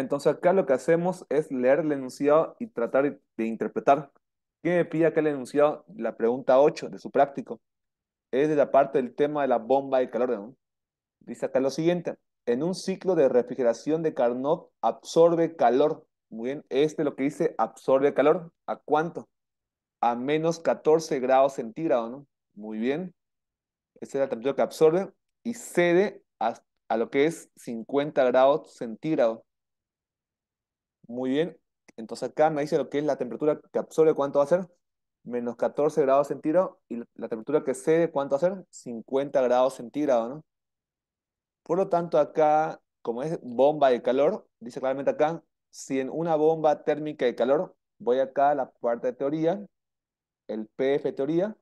Entonces acá lo que hacemos es leer el enunciado y tratar de interpretar. ¿Qué me pide acá el enunciado? La pregunta 8 de su práctico. Es de la parte del tema de la bomba de calor. ¿no? Dice acá lo siguiente. En un ciclo de refrigeración de Carnot absorbe calor. Muy bien, este es lo que dice absorbe calor. ¿A cuánto? A menos 14 grados centígrados, ¿no? Muy bien. Esta es la temperatura que absorbe y cede a, a lo que es 50 grados centígrados. Muy bien. Entonces acá me dice lo que es la temperatura que absorbe, ¿cuánto va a ser? Menos 14 grados centígrados. Y la temperatura que cede, ¿cuánto va a ser? 50 grados centígrados, ¿no? Por lo tanto, acá, como es bomba de calor, dice claramente acá, si en una bomba térmica de calor, voy acá a la parte de teoría, el PF teoría,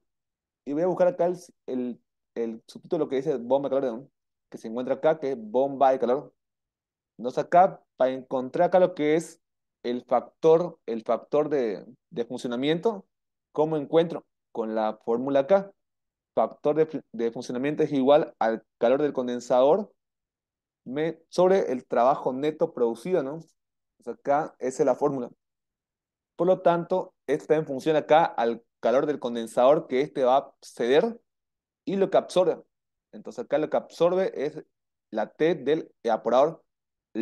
y voy a buscar acá el, el, subtítulo que dice bomba de calor, que se encuentra acá, que es bomba de calor. no sé acá para encontrar acá lo que es el factor, el factor de, funcionamiento, ¿cómo encuentro? Con la fórmula acá. Factor de, funcionamiento es igual al calor del condensador me, sobre el trabajo neto producido, ¿no? O sea, acá esa es la fórmula. Por lo tanto, está en función acá al calor del condensador que este va a ceder y lo que absorbe. Entonces acá lo que absorbe es la T del evaporador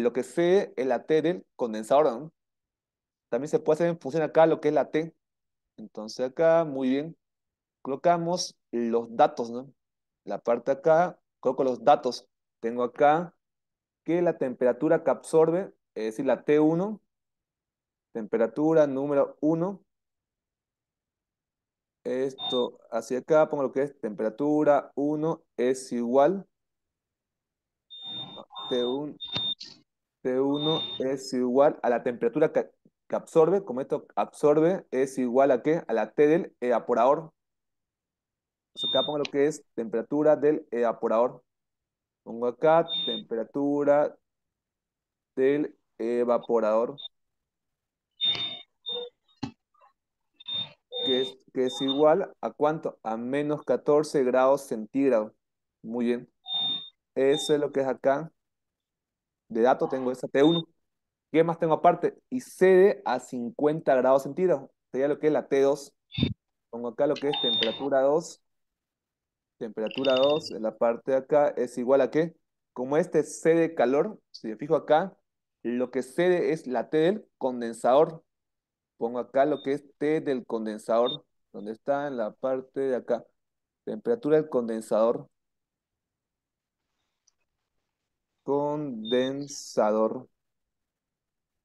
lo que sea el la T del condensador. También se puede hacer en función acá lo que es la T. Entonces acá, muy bien, colocamos los datos, ¿no? La parte acá, coloco los datos. Tengo acá que la temperatura que absorbe, es decir, la T1, temperatura número 1. Esto hacia acá, pongo lo que es temperatura 1 es igual T1 T1 es igual a la temperatura que, absorbe, como esto absorbe, es igual a qué? A la T del evaporador. O acá pongo lo que es temperatura del evaporador. Pongo acá temperatura del evaporador. Que es, que es igual a cuánto? A menos 14 grados centígrados. Muy bien. Eso es lo que es acá de dato tengo esa T1. ¿Qué más tengo aparte? Y cede a 50 grados centígrados. Sería lo que es la T2. Pongo acá lo que es temperatura 2. Temperatura 2 en la parte de acá es igual a qué? Como este cede calor, si me fijo acá, lo que cede es la T del condensador. Pongo acá lo que es T del condensador, donde está en la parte de acá. Temperatura del condensador. Condensador.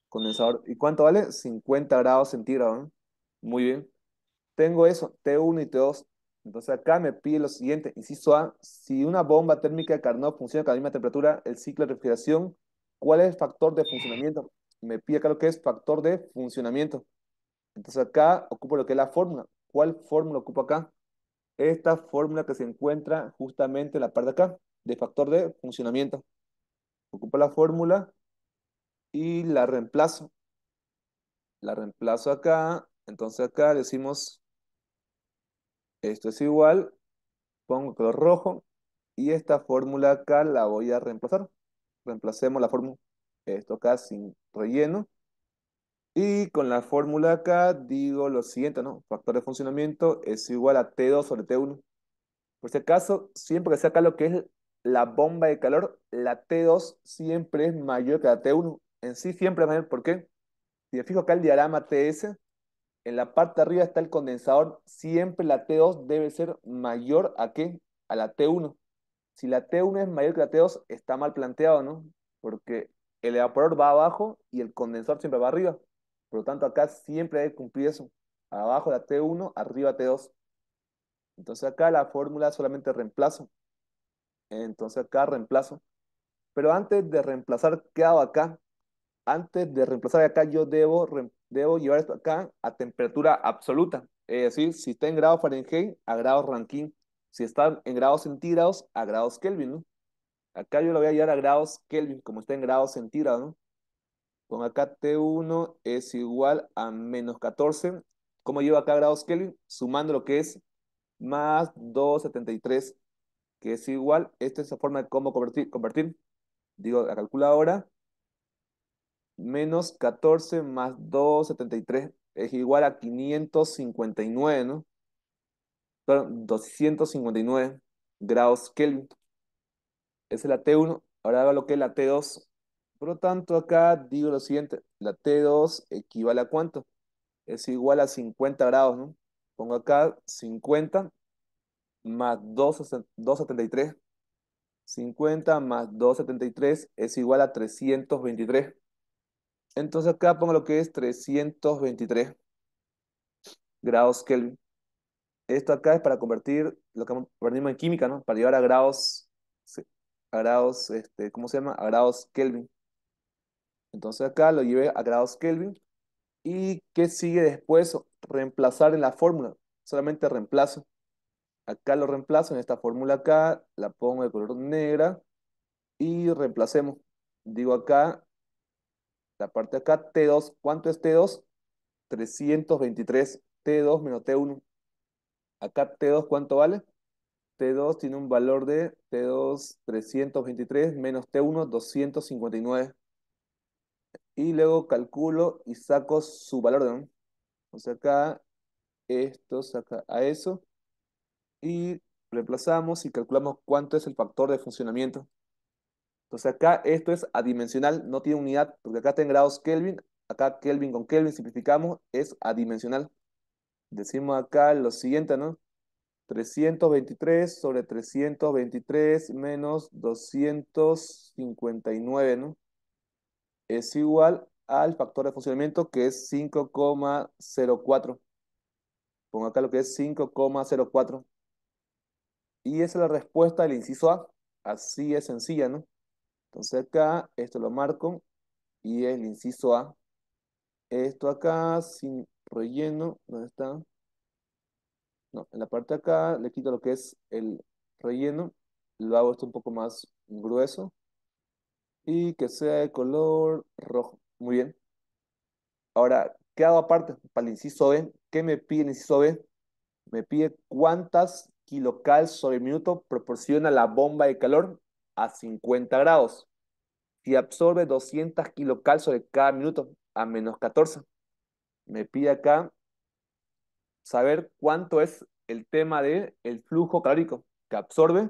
Condensador. ¿Y cuánto vale? 50 grados centígrados. Muy bien. Tengo eso, T1 y T2. Entonces acá me pide lo siguiente, insisto, A, si una bomba térmica de Carnot funciona a la misma temperatura, el ciclo de refrigeración, ¿cuál es el factor de funcionamiento? Me pide acá lo que es factor de funcionamiento. Entonces acá ocupo lo que es la fórmula. ¿Cuál fórmula ocupo acá? Esta fórmula que se encuentra justamente en la parte de acá, de factor de funcionamiento ocupo la fórmula y la reemplazo. La reemplazo acá, entonces acá decimos, esto es igual, pongo color rojo y esta fórmula acá la voy a reemplazar. Reemplacemos la fórmula, esto acá sin relleno. Y con la fórmula acá digo lo siguiente, ¿no? Factor de funcionamiento es igual a T2 sobre T1. Por este caso siempre que sea acá lo que es la bomba de calor, la T2 siempre es mayor que la T1. En sí siempre es mayor. ¿Por qué? Si te fijo acá el diagrama TS, en la parte de arriba está el condensador. Siempre la T2 debe ser mayor a qué? A la T1. Si la T1 es mayor que la T2, está mal planteado, ¿no? Porque el evaporador va abajo y el condensador siempre va arriba. Por lo tanto, acá siempre hay que cumplir eso. Abajo la T1, arriba T2. Entonces acá la fórmula solamente reemplazo. Entonces acá reemplazo. Pero antes de reemplazar, hago acá. Antes de reemplazar acá, yo debo, debo llevar esto acá a temperatura absoluta. Es decir, si está en grados Fahrenheit, a grados Rankine. Si está en grados centígrados, a grados Kelvin, Acá yo lo voy a llevar a grados Kelvin, como está en grados centígrados, ¿no? Con acá T1 es igual a menos 14. ¿Cómo llevo acá grados Kelvin? Sumando lo que es más 273 que es igual, esta es la forma de cómo convertir, convertir. digo, la calculadora, menos 14 más 273 es igual a 559, ¿no? Perdón, 259 grados Kelvin. Esa es la T1, ahora hago lo que es la T2. Por lo tanto, acá digo lo siguiente, la T2 equivale a cuánto? Es igual a 50 grados, ¿no? Pongo acá 50 más 273. 50 más 273 es igual a 323. Entonces acá pongo lo que es 323 grados Kelvin. Esto acá es para convertir lo que aprendimos en química, ¿no? Para llevar a grados, a grados, este, ¿cómo se llama? A grados Kelvin. Entonces acá lo llevé a grados Kelvin. ¿Y qué sigue después? Reemplazar en la fórmula. Solamente reemplazo. Acá lo reemplazo en esta fórmula acá, la pongo de color negra y reemplacemos. Digo acá, la parte de acá, T2, ¿cuánto es T2? 323, T2 menos T1. Acá T2, ¿cuánto vale? T2 tiene un valor de T2 323 menos T1 259. Y luego calculo y saco su valor. de O sea, acá esto saca a eso y reemplazamos y calculamos cuánto es el factor de funcionamiento. Entonces acá esto es adimensional, no tiene unidad, porque acá está en grados Kelvin, acá Kelvin con Kelvin, simplificamos, es adimensional. Decimos acá lo siguiente, ¿no? 323 sobre 323 menos 259, ¿no? Es igual al factor de funcionamiento que es 5,04. Pongo acá lo que es 5,04. Y esa es la respuesta del inciso A. Así es sencilla, ¿no? Entonces acá, esto lo marco y es el inciso A. Esto acá, sin relleno, ¿dónde está? No, en la parte acá le quito lo que es el relleno. Lo hago esto un poco más grueso. Y que sea de color rojo. Muy bien. Ahora, ¿qué hago aparte para el inciso B? ¿Qué me pide el inciso B? Me pide cuántas kilocal sobre minuto proporciona la bomba de calor a 50 grados. Si absorbe 200 kilocal sobre cada minuto a menos 14. Me pide acá saber cuánto es el tema del el flujo calórico que absorbe.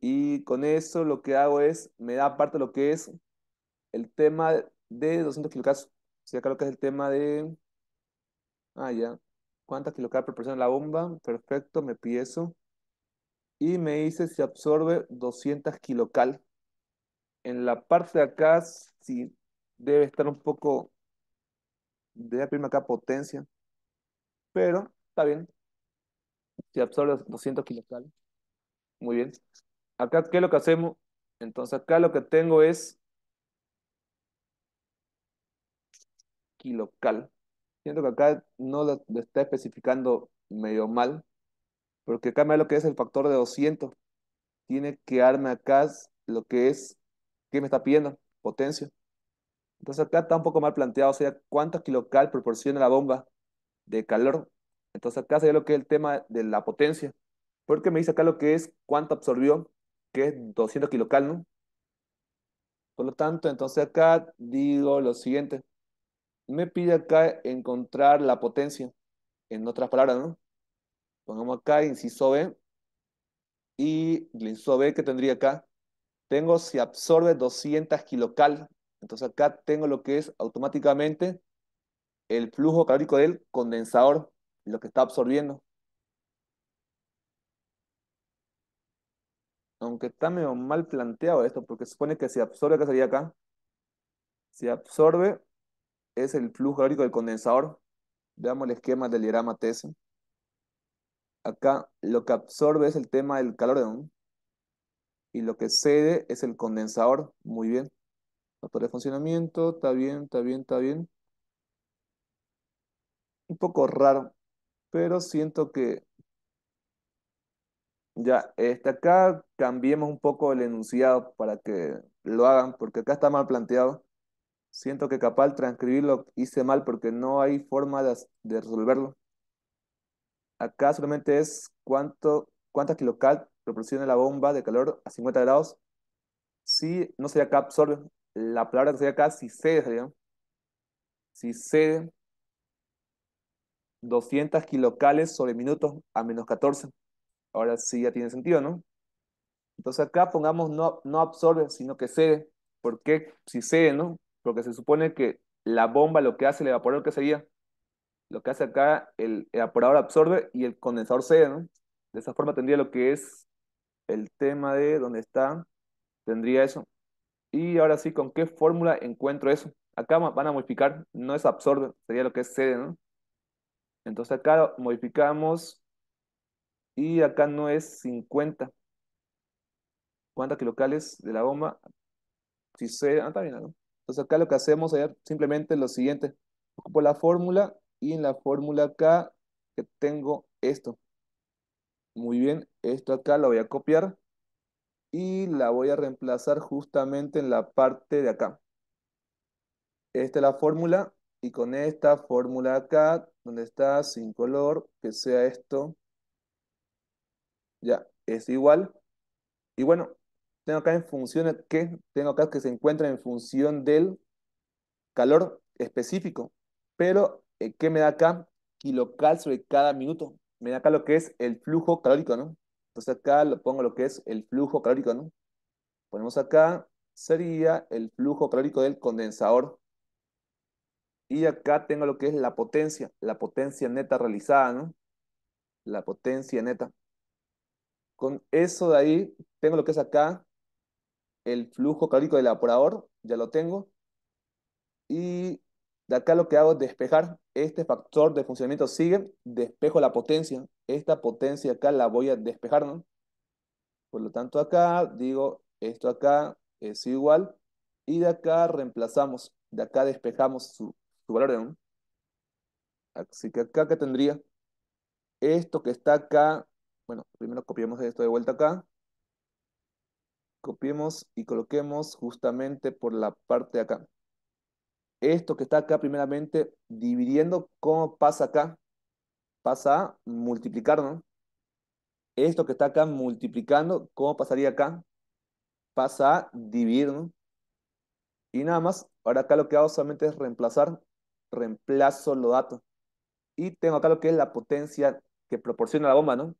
Y con eso lo que hago es, me da parte lo que es el tema de 200 kilocal. si acá lo que es el tema de... Ah, ya cuántas kilocalorías proporciona la bomba. Perfecto, me pide eso. Y me dice si absorbe 200 kilocal. En la parte de acá, si sí, debe estar un poco, debe primera acá potencia. Pero está bien. Si absorbe 200 kilocal. Muy bien. Acá, ¿qué es lo que hacemos? Entonces, acá lo que tengo es kilocal. Siento que acá no lo, está especificando medio mal, porque acá me da lo que es el factor de 200. Tiene que darme acá lo que es, ¿qué me está pidiendo? Potencia. Entonces acá está un poco mal planteado, o sea, ¿cuánto kilocal proporciona la bomba de calor. Entonces acá sería lo que es el tema de la potencia, porque me dice acá lo que es cuánto absorbió, que es 200 kilocal, ¿no? Por lo tanto, entonces acá digo lo siguiente me pide acá encontrar la potencia, en otras palabras, ¿no? Pongamos acá inciso B, y el inciso B que tendría acá, tengo si absorbe 200 kilocal, entonces acá tengo lo que es automáticamente el flujo calórico del condensador, lo que está absorbiendo. Aunque está medio mal planteado esto, porque supone que si absorbe, ¿qué sería acá? Si absorbe es el flujo hidráulico del condensador. Veamos el esquema del diagrama TS. Acá lo que absorbe es el tema del calor de y lo que cede es el condensador. Muy bien. Factor de funcionamiento, está bien, está bien, está bien. Un poco raro, pero siento que ya, está acá cambiemos un poco el enunciado para que lo hagan, porque acá está mal planteado. Siento que capaz transcribirlo hice mal porque no hay forma de, resolverlo. Acá solamente es cuánto, cuántas kilocal proporciona la bomba de calor a 50 grados. Si no sería acá absorbe, la palabra que sería acá, si cede Si cede 200 kilocales sobre minutos a menos 14. Ahora sí ya tiene sentido, ¿no? Entonces acá pongamos no, no absorbe, sino que cede. ¿Por qué? Si cede, ¿no? porque se supone que la bomba lo que hace el evaporador, ¿qué sería? Lo que hace acá, el evaporador absorbe y el condensador cede, ¿no? De esa forma tendría lo que es el tema de dónde está, tendría eso. Y ahora sí, ¿con qué fórmula encuentro eso? Acá van a modificar, no es absorbe, sería lo que es cede, ¿no? Entonces acá modificamos y acá no es 50. ¿Cuántas kilocales de la bomba? Si cede, ah, está bien, ¿no? Entonces acá lo que hacemos es simplemente lo siguiente. Ocupo la fórmula y en la fórmula acá que tengo esto. Muy bien, esto acá lo voy a copiar y la voy a reemplazar justamente en la parte de acá. Esta es la fórmula y con esta fórmula acá, donde está sin color, que sea esto. Ya, es igual. Y bueno, tengo acá en función que tengo acá que se encuentra en función del calor específico, pero eh, ¿qué me da acá? Kilocal de cada minuto. Me da acá lo que es el flujo calórico, ¿no? Entonces acá lo pongo lo que es el flujo calórico, ¿no? Ponemos acá, sería el flujo calórico del condensador. Y acá tengo lo que es la potencia, la potencia neta realizada, ¿no? La potencia neta. Con eso de ahí, tengo lo que es acá, el flujo calórico del evaporador, ya lo tengo. Y de acá lo que hago es despejar este factor de funcionamiento, sigue, despejo la potencia. Esta potencia acá la voy a despejar, ¿no? Por lo tanto acá digo, esto acá es igual, y de acá reemplazamos, de acá despejamos su, su valor, Así que acá que tendría esto que está acá, bueno, primero copiamos esto de vuelta acá, copiemos y coloquemos justamente por la parte de acá. Esto que está acá primeramente, dividiendo, ¿cómo pasa acá? Pasa a multiplicar, ¿no? Esto que está acá multiplicando, ¿cómo pasaría acá? Pasa a dividir, ¿no? Y nada más, ahora acá lo que hago solamente es reemplazar, reemplazo los datos. Y tengo acá lo que es la potencia que proporciona la bomba, ¿no?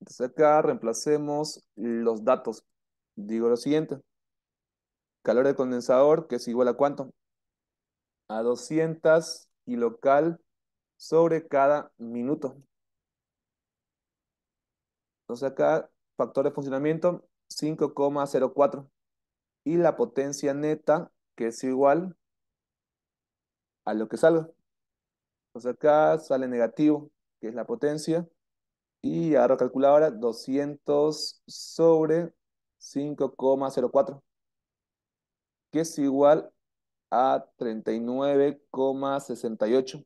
Entonces acá reemplacemos los datos digo lo siguiente. Calor del condensador, que es igual a cuánto? A 200 local sobre cada minuto. Entonces acá, factor de funcionamiento, 5,04. Y la potencia neta, que es igual a lo que salga. Entonces acá sale negativo, que es la potencia. Y agarro calculadora, 200 sobre 5,04, que es igual a 39,68.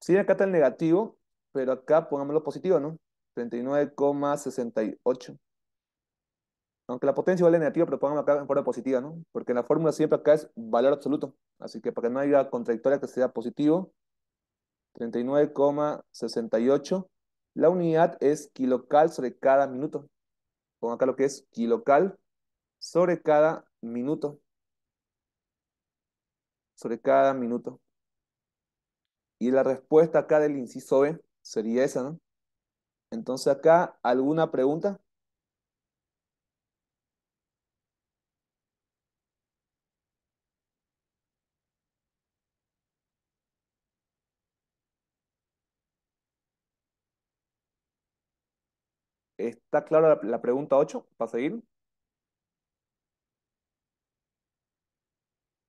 si acá está el negativo, pero acá pongámoslo positivo, ¿no? 39,68. Aunque la potencia vale negativa, pero pongámoslo acá en forma positiva, ¿no? Porque la fórmula siempre acá es valor absoluto. Así que para que no haya contradictoria que sea positivo, 39,68. La unidad es kilocal sobre cada minuto pongo acá lo que es kilocal sobre cada minuto. Sobre cada minuto. Y la respuesta acá del inciso B sería esa, ¿no? Entonces acá, ¿alguna pregunta? ¿Está clara la, pregunta 8 para seguir?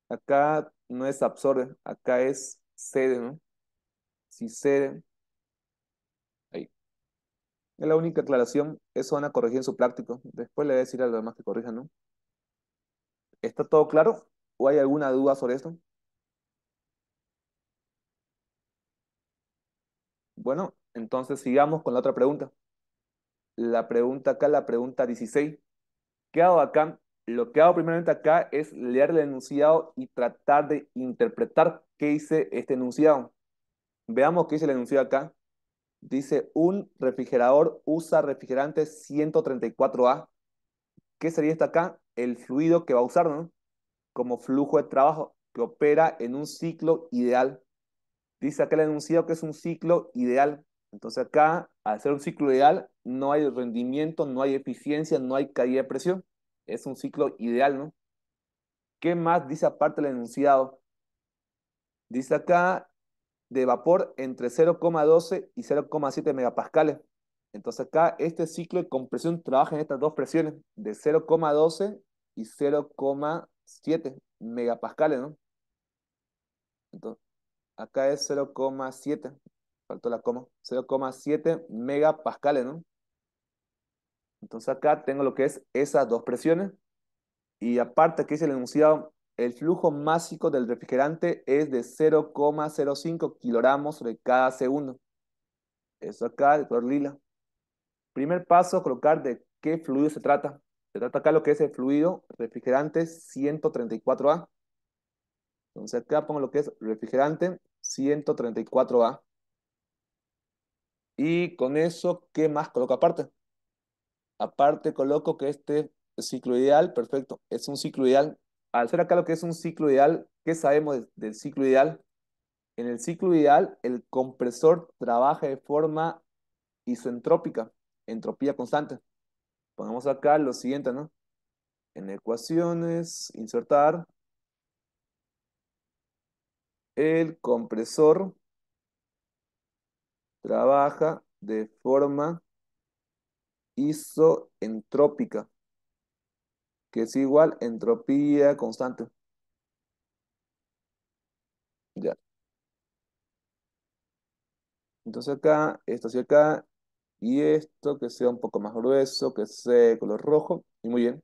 Acá no es absorbe, acá es cede, ¿no? Si cede. Ahí. Es la única aclaración. Eso van a corregir en su práctico. Después le voy a decir a los demás que corrijan, ¿no? ¿Está todo claro? ¿O hay alguna duda sobre esto? Bueno, entonces sigamos con la otra pregunta la pregunta acá, la pregunta 16. ¿Qué hago acá? Lo que hago primeramente acá es leer el enunciado y tratar de interpretar qué dice este enunciado. Veamos qué dice el enunciado acá. Dice, un refrigerador usa refrigerante 134A. ¿Qué sería esto acá? El fluido que va a usar, ¿no? Como flujo de trabajo que opera en un ciclo ideal. Dice acá el enunciado que es un ciclo ideal. Entonces acá al ser un ciclo ideal, no hay rendimiento, no hay eficiencia, no hay caída de presión. Es un ciclo ideal, ¿no? ¿Qué más dice aparte el enunciado? Dice acá de vapor entre 0,12 y 0,7 megapascales. Entonces acá este ciclo de compresión trabaja en estas dos presiones, de 0,12 y 0,7 megapascales, ¿no? Entonces, acá es 0,7 faltó la coma, 0,7 megapascales, ¿no? Entonces acá tengo lo que es esas dos presiones. Y aparte que dice el enunciado, el flujo másico del refrigerante es de 0,05 kilogramos sobre cada segundo. Eso acá, de color lila. Primer paso, colocar de qué fluido se trata. Se trata acá lo que es el fluido refrigerante 134A. Entonces acá pongo lo que es refrigerante 134A. Y con eso, ¿qué más coloco aparte? Aparte coloco que este ciclo ideal, perfecto, es un ciclo ideal. Al ser acá lo que es un ciclo ideal, ¿qué sabemos del ciclo ideal? En el ciclo ideal, el compresor trabaja de forma isentrópica, entropía constante. Pongamos acá lo siguiente, ¿no? En ecuaciones, insertar. El compresor trabaja de forma isoentrópica, que es igual a entropía constante. Entonces acá, esto hacia acá, y esto que sea un poco más grueso, que sea de color rojo, y muy bien.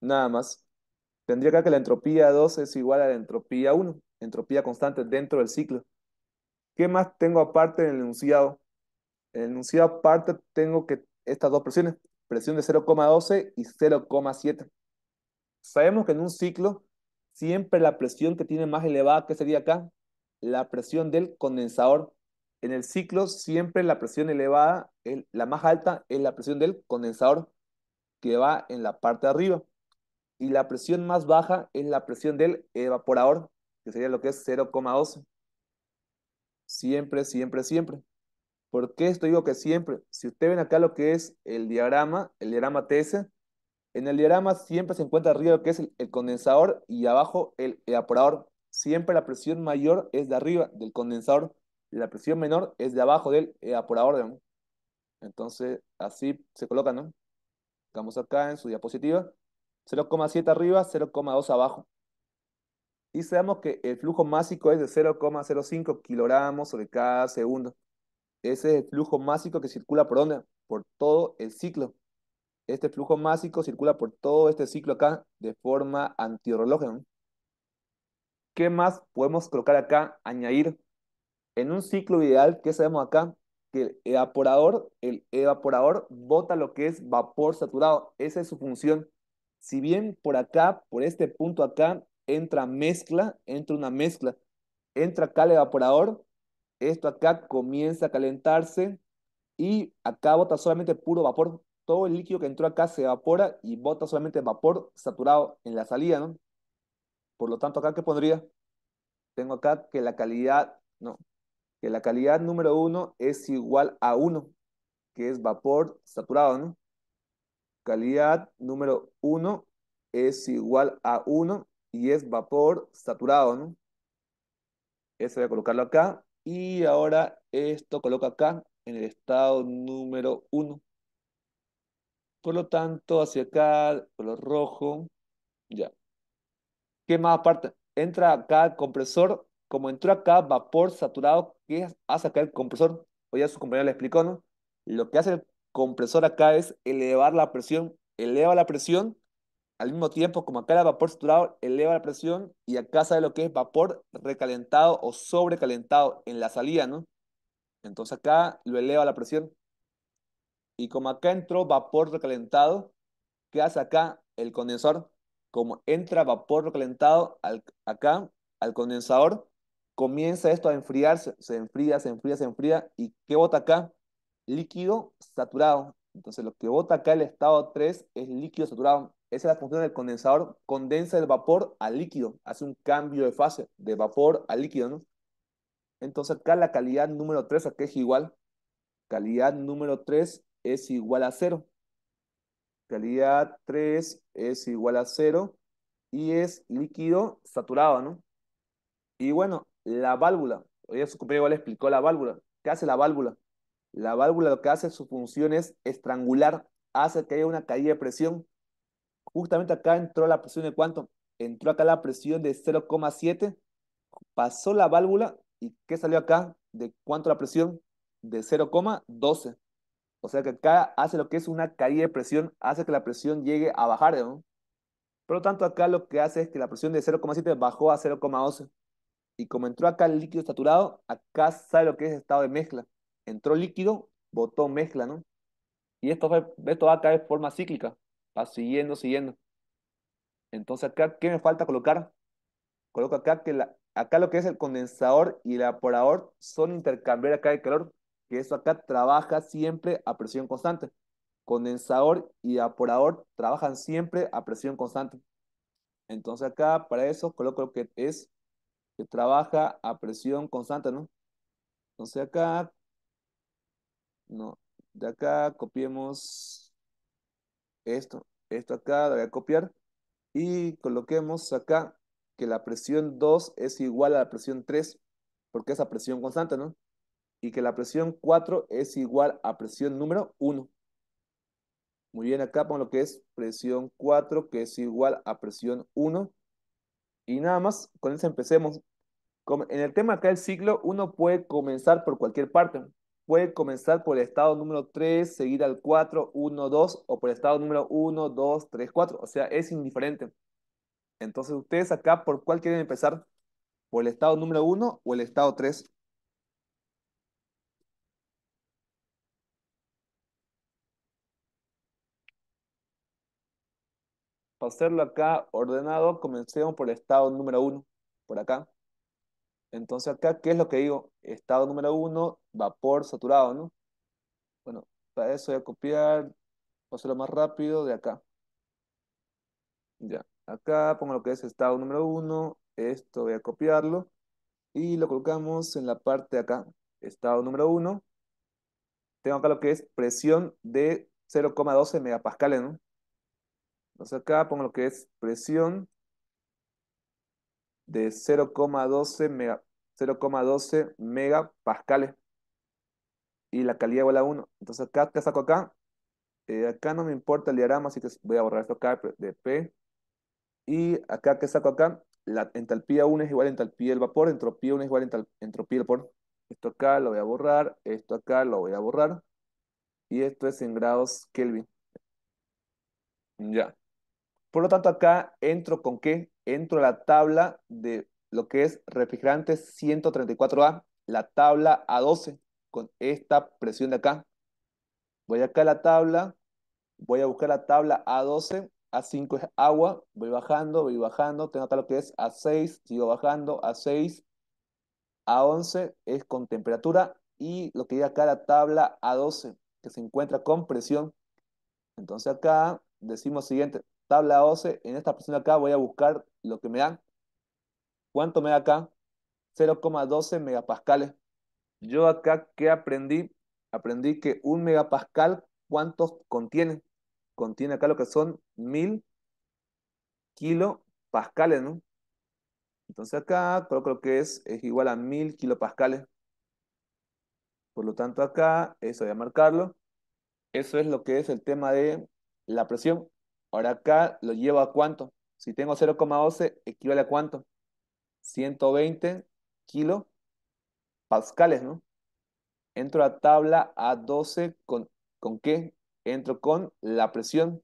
Nada más. Tendría acá que la entropía 2 es igual a la entropía 1, entropía constante dentro del ciclo. ¿Qué más tengo aparte del enunciado? En el enunciado aparte tengo que estas dos presiones, presión de 0,12 y 0,7. Sabemos que en un ciclo siempre la presión que tiene más elevada, que sería acá, la presión del condensador. En el ciclo siempre la presión elevada, la más alta, es la presión del condensador que va en la parte de arriba. Y la presión más baja es la presión del evaporador, que sería lo que es 0,12. Siempre, siempre, siempre. ¿Por qué esto digo que siempre? Si ustedes ven acá lo que es el diagrama, el diagrama TS, en el diagrama siempre se encuentra arriba lo que es el, condensador y abajo el evaporador. Siempre la presión mayor es de arriba del condensador, la presión menor es de abajo del evaporador. Eh, Entonces, así se coloca, ¿no? Vamos acá en su diapositiva. 0,7 arriba, 0,2 abajo y sabemos que el flujo másico es de 0,05 kilogramos sobre cada segundo. Ese es el flujo másico que circula por dónde? Por todo el ciclo. Este flujo másico circula por todo este ciclo acá de forma antirrelógena. ¿Qué más podemos colocar acá? Añadir. En un ciclo ideal, ¿qué sabemos acá? Que el evaporador, el evaporador bota lo que es vapor saturado. Esa es su función. Si bien por acá, por este punto acá, entra mezcla, entra una mezcla, entra acá el evaporador, esto acá comienza a calentarse y acá bota solamente puro vapor. Todo el líquido que entró acá se evapora y bota solamente vapor saturado en la salida, ¿no? Por lo tanto, acá qué pondría? Tengo acá que la calidad, no, que la calidad número uno es igual a uno. que es vapor saturado, ¿no? Calidad número uno es igual a uno y es vapor saturado, ¿no? Eso voy a colocarlo acá. Y ahora esto coloca acá en el estado número 1. Por lo tanto, hacia acá, color rojo, ya. ¿Qué más aparte? Entra acá el compresor, como entró acá vapor saturado, ¿qué hace acá el compresor? O ya su compañero le explicó, ¿no? Lo que hace el compresor acá es elevar la presión, eleva la presión al mismo tiempo, como acá el vapor saturado eleva la presión y acá sabe lo que es vapor recalentado o sobrecalentado en la salida, ¿no? Entonces acá lo eleva la presión. Y como acá entró vapor recalentado, ¿qué hace acá el condensador? Como entra vapor recalentado al, acá al condensador, comienza esto a enfriarse, se enfría, se enfría, se enfría. ¿Y qué bota acá? Líquido saturado. Entonces lo que bota acá el estado 3 es líquido saturado. Esa es la función del condensador, condensa el vapor al líquido, hace un cambio de fase de vapor a líquido, ¿no? Entonces acá la calidad número 3, qué es igual, calidad número 3 es igual a cero. Calidad 3 es igual a 0 y es líquido saturado, ¿no? Y bueno, la válvula, hoy su compañero igual explicó la válvula. ¿Qué hace la válvula? La válvula lo que hace, su función es estrangular, hace que haya una caída de presión justamente acá entró la presión de cuánto? Entró acá la presión de 0,7, pasó la válvula y ¿qué salió acá? ¿De cuánto la presión? De 0,12. O sea que acá hace lo que es una caída de presión, hace que la presión llegue a bajar, ¿no? Por lo tanto, acá lo que hace es que la presión de 0,7 bajó a 0,12. Y como entró acá el líquido saturado, acá sale lo que es estado de mezcla. Entró líquido, botó mezcla, ¿no? Y esto, esto va a caer de forma cíclica siguiendo, siguiendo. Entonces acá, ¿qué me falta colocar? Coloco acá que la, acá lo que es el condensador y el evaporador son intercambiar acá de calor, que eso acá trabaja siempre a presión constante. Condensador y evaporador trabajan siempre a presión constante. Entonces acá para eso coloco lo que es que trabaja a presión constante, ¿no? Entonces acá, no, de acá copiemos esto, esto acá, lo voy a copiar y coloquemos acá que la presión 2 es igual a la presión 3, porque es a presión constante, ¿no? Y que la presión 4 es igual a presión número 1. Muy bien, acá pongo lo que es presión 4, que es igual a presión 1. Y nada más, con eso empecemos. En el tema acá del ciclo, uno puede comenzar por cualquier parte. Puede comenzar por el estado número 3, seguir al 4, 1, 2 o por el estado número 1, 2, 3, 4. O sea, es indiferente. Entonces, ustedes acá, ¿por cuál quieren empezar? ¿Por el estado número 1 o el estado 3? Para hacerlo acá ordenado, comencemos por el estado número 1, por acá. Entonces acá, ¿qué es lo que digo? Estado número uno, vapor saturado, ¿no? Bueno, para eso voy a copiar, voy a hacerlo más rápido de acá. Ya, acá pongo lo que es estado número uno, esto voy a copiarlo y lo colocamos en la parte de acá, estado número uno. Tengo acá lo que es presión de 0,12 megapascales, ¿no? Entonces acá pongo lo que es presión de 0,12 mega, 0,12 megapascales y la calidad igual a 1. Entonces acá, ¿qué saco acá? Eh, acá no me importa el diagrama, así que voy a borrar esto acá de P. Y acá, ¿qué saco acá? La entalpía 1 es igual a entalpía del vapor, entropía 1 es igual a entropía del vapor. Esto acá lo voy a borrar, esto acá lo voy a borrar. Y esto es en grados Kelvin. Ya. Por lo tanto, acá entro con qué? entro a la tabla de lo que es refrigerante 134A, la tabla A12, con esta presión de acá. Voy acá a la tabla, voy a buscar la tabla A12, A5 es agua, voy bajando, voy bajando, tengo acá lo que es A6, sigo bajando, A6, A11 es con temperatura y lo que hay acá la tabla A12, que se encuentra con presión. Entonces acá decimos siguiente, tabla A12, en esta presión de acá voy a buscar lo que me da, ¿cuánto me da acá? 0,12 megapascales. Yo acá, ¿qué aprendí? Aprendí que un megapascal, ¿cuántos contiene? Contiene acá lo que son mil kilopascales, ¿no? Entonces acá creo creo que es, es igual a mil kilopascales. Por lo tanto acá, eso voy a marcarlo. Eso es lo que es el tema de la presión. Ahora acá lo llevo a cuánto? Si tengo 0,12, equivale a cuánto? 120 kilos pascales, ¿no? Entro a tabla A12 con, ¿con qué? Entro con la presión.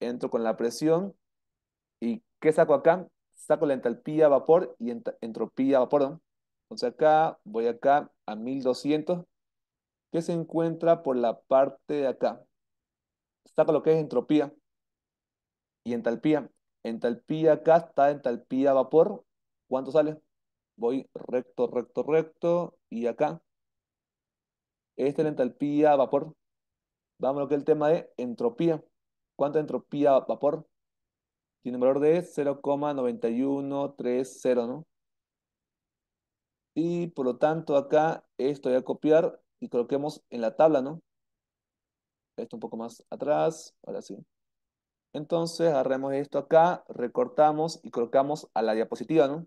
Entro con la presión. ¿Y qué saco acá? Saco la entalpía vapor y entropía vapor. ¿no? Entonces acá, voy acá a 1200. ¿Qué se encuentra por la parte de acá? Saco lo que es entropía y entalpía. Entalpía acá está, entalpía vapor. ¿Cuánto sale? Voy recto, recto, recto. Y acá. Esta es la entalpía vapor. Vamos lo que el tema de entropía. ¿Cuánta entropía vapor? Tiene un valor de 0,9130, ¿no? Y por lo tanto acá esto voy a copiar y coloquemos en la tabla, ¿no? Esto un poco más atrás, ahora sí. Entonces agarramos esto acá, recortamos y colocamos a la diapositiva, ¿no?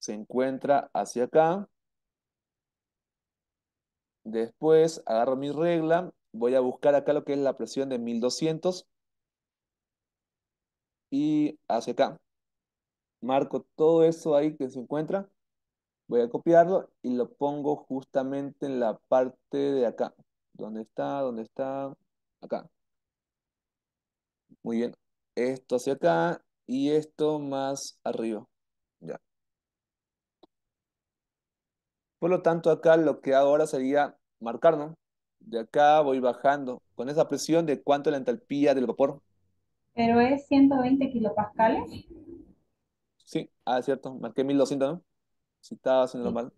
Se encuentra hacia acá. Después agarro mi regla, voy a buscar acá lo que es la presión de 1200 y hacia acá. Marco todo eso ahí que se encuentra, voy a copiarlo y lo pongo justamente en la parte de acá. ¿Dónde está? ¿Dónde está? Acá. Muy bien. Esto hacia acá y esto más arriba. Ya. Por lo tanto, acá lo que ahora sería marcar, ¿no? De acá voy bajando. Con esa presión, ¿de cuánto es la entalpía del vapor? Pero es 120 kilopascales. Sí, ah, es cierto. Marqué 1200, ¿no? Si estaba haciendo lo mal.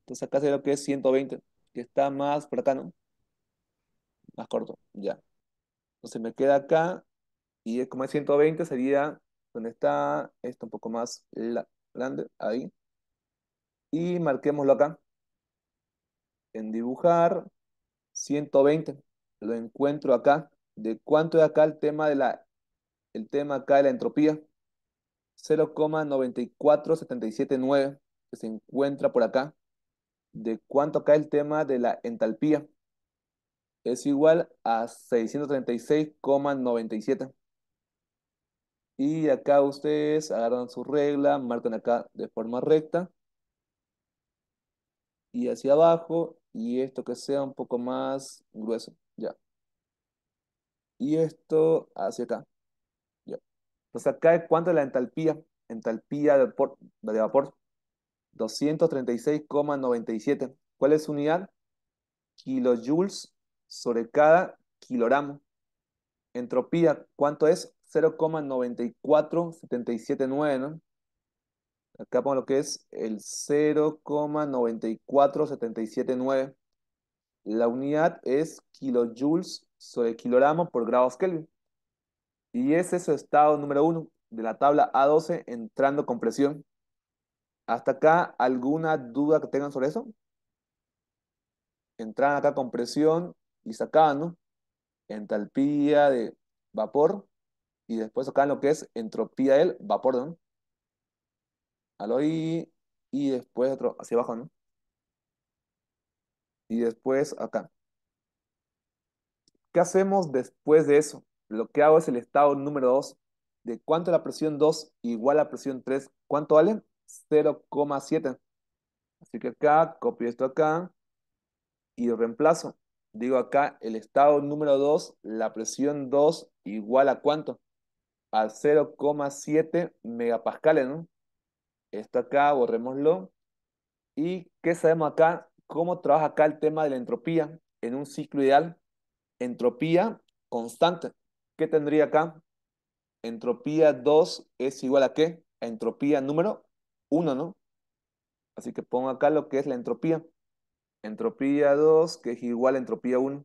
Entonces acá sería lo que es 120, que está más por Más corto, ya. Entonces me queda acá y como es 120 sería donde está, esto un poco más grande, ahí. Y marquémoslo acá. En dibujar, 120. Lo encuentro acá. ¿De cuánto es acá el tema de la, el tema acá de la entropía? 0,94779 que se encuentra por acá. ¿De cuánto acá el tema de la entalpía? Es igual a 636,97. Y acá ustedes agarran su regla, marcan acá de forma recta. Y hacia abajo. Y esto que sea un poco más grueso. Ya. Y esto hacia acá. Ya. Entonces acá, ¿cuánto es la entalpía? Entalpía de vapor. De vapor 236,97. ¿Cuál es su unidad? Kilojoules sobre cada kilogramo. Entropía, ¿cuánto es? 0,94779, ¿no? Acá pongo lo que es el 0,94779. La unidad es kilojoules sobre kilogramo por grados Kelvin. Y ese es su estado número 1 de la tabla A12 entrando con presión. ¿Hasta acá alguna duda que tengan sobre eso? Entran acá con presión y sacaban, ¿no? Entalpía de vapor y después acá lo que es entropía del vapor, ¿no? y después otro hacia abajo, ¿no? Y después acá. ¿Qué hacemos después de eso? Lo que hago es el estado número 2. ¿De cuánto la presión 2 igual a presión 3? ¿Cuánto vale? 0,7. Así que acá copio esto acá y lo reemplazo. Digo acá el estado número 2, la presión 2 igual a cuánto? a 0,7 megapascales, ¿no? Esto acá, borrémoslo. ¿Y qué sabemos acá? ¿Cómo trabaja acá el tema de la entropía en un ciclo ideal? Entropía constante. ¿Qué tendría acá? Entropía 2 es igual a qué? entropía número 1, ¿no? Así que pongo acá lo que es la entropía. Entropía 2, que es igual a entropía 1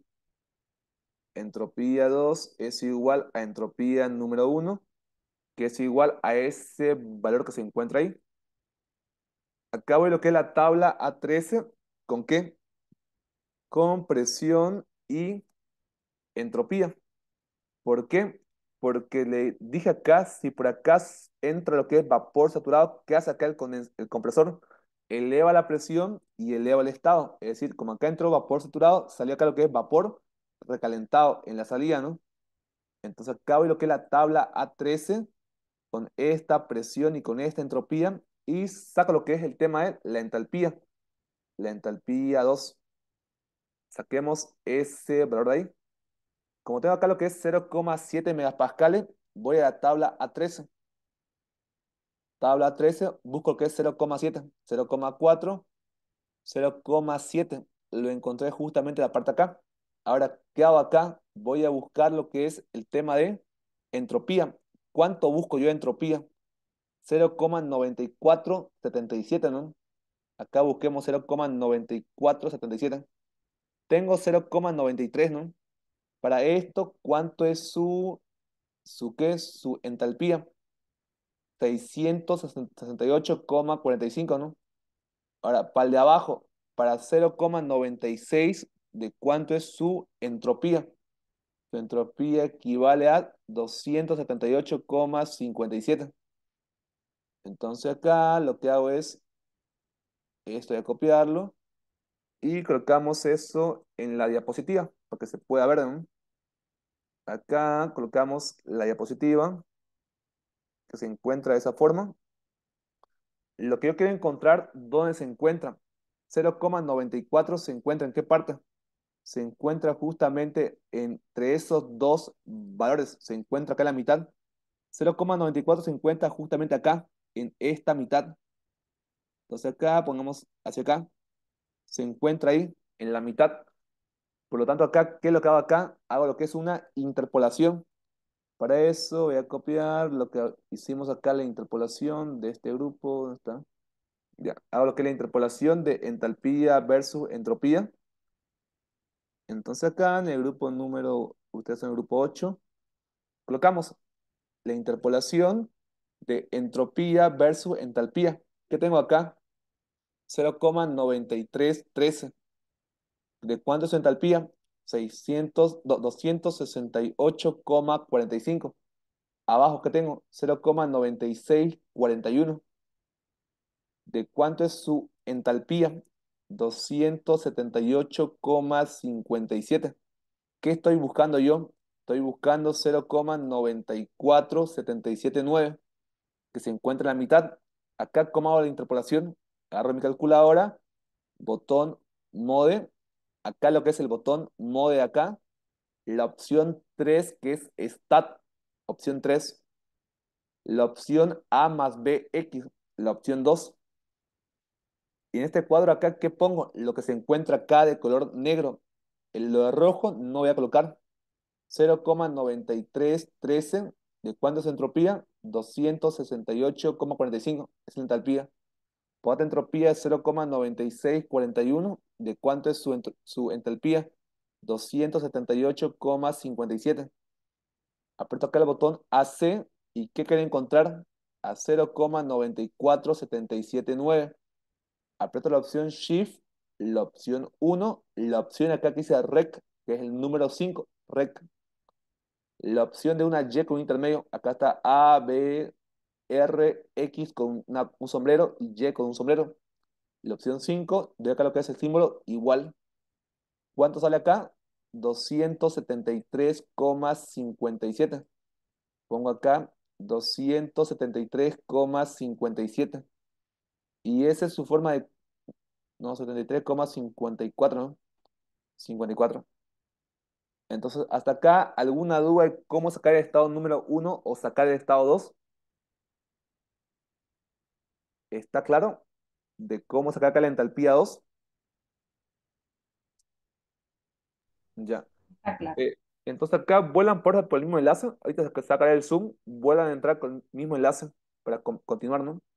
entropía 2 es igual a entropía número 1, que es igual a ese valor que se encuentra ahí. Acá voy lo que es la tabla A13, ¿con qué? Compresión y entropía. ¿Por qué? Porque le dije acá, si por acá entra lo que es vapor saturado, ¿qué hace acá el, el compresor? Eleva la presión y eleva el estado. Es decir, como acá entró vapor saturado, salió acá lo que es vapor recalentado en la salida, ¿no? Entonces acabo lo que es la tabla A13 con esta presión y con esta entropía y saco lo que es el tema de la entalpía. La entalpía 2. Saquemos ese valor de ahí. Como tengo acá lo que es 0,7 megapascales, voy a la tabla A13. Tabla A13, busco que es 0,7, 0,4, 0,7. Lo encontré justamente en la parte acá. Ahora, ¿qué hago acá? Voy a buscar lo que es el tema de entropía. ¿Cuánto busco yo de entropía? 0,9477, ¿no? Acá busquemos 0,9477. Tengo 0,93, ¿no? Para esto, ¿cuánto es su, su qué? Su entalpía. 668,45, ¿no? Ahora, para el de abajo, para 0,96 de cuánto es su entropía. Su entropía equivale a 278,57. Entonces acá lo que hago es, esto voy a copiarlo y colocamos eso en la diapositiva para que se pueda ver. Acá colocamos la diapositiva que se encuentra de esa forma. Lo que yo quiero encontrar, ¿dónde se encuentra? 0,94 se encuentra en qué parte? se encuentra justamente entre esos dos valores, se encuentra acá en la mitad, 0,94 se encuentra justamente acá, en esta mitad. Entonces acá, pongamos hacia acá, se encuentra ahí, en la mitad. Por lo tanto acá, ¿qué es lo que hago acá? Hago lo que es una interpolación. Para eso voy a copiar lo que hicimos acá, la interpolación de este grupo. ¿dónde está? Ya, hago lo que es la interpolación de entalpía versus entropía. Entonces acá en el grupo número, ustedes son el grupo 8, colocamos la interpolación de entropía versus entalpía. ¿Qué tengo acá? 0,9313. ¿De cuánto es su entalpía? 268,45. Abajo, ¿qué tengo? 0,9641. ¿De cuánto es su entalpía? 278,57. ¿Qué estoy buscando yo? Estoy buscando 0,94779, que se encuentra en la mitad. Acá, como hago la interpolación, agarro mi calculadora, botón mode, acá lo que es el botón mode acá, la opción 3 que es stat, opción 3, la opción A más BX, la opción 2, y en este cuadro acá, ¿qué pongo? Lo que se encuentra acá de color negro. Lo de rojo no voy a colocar. 0,9313. ¿De cuánto es entropía? 268,45. Es la entalpía. ¿Cuánta entropía 0,9641. ¿De cuánto es su, su entalpía? 278,57. Aprieto acá el botón AC. ¿Y qué quería encontrar? A 0,94779 aprieto la opción Shift, la opción 1, la opción acá que dice Rec, que es el número 5, Rec. La opción de una Y con un intermedio, acá está A, B, R, X con un sombrero y Y con un sombrero. La opción 5, de acá lo que es el símbolo, igual. ¿Cuánto sale acá? 273,57. Pongo acá 273,57. Y esa es su forma de no, 73,54, 54. Entonces, hasta acá, ¿alguna duda de cómo sacar el estado número 1 o sacar el estado 2? ¿Está claro? ¿De cómo sacar acá la entalpía 2? Ya. Está claro. Eh, entonces acá vuelan por, el mismo enlace. Ahorita que sacar el zoom, vuelan a entrar con el mismo enlace para continuar, ¿no?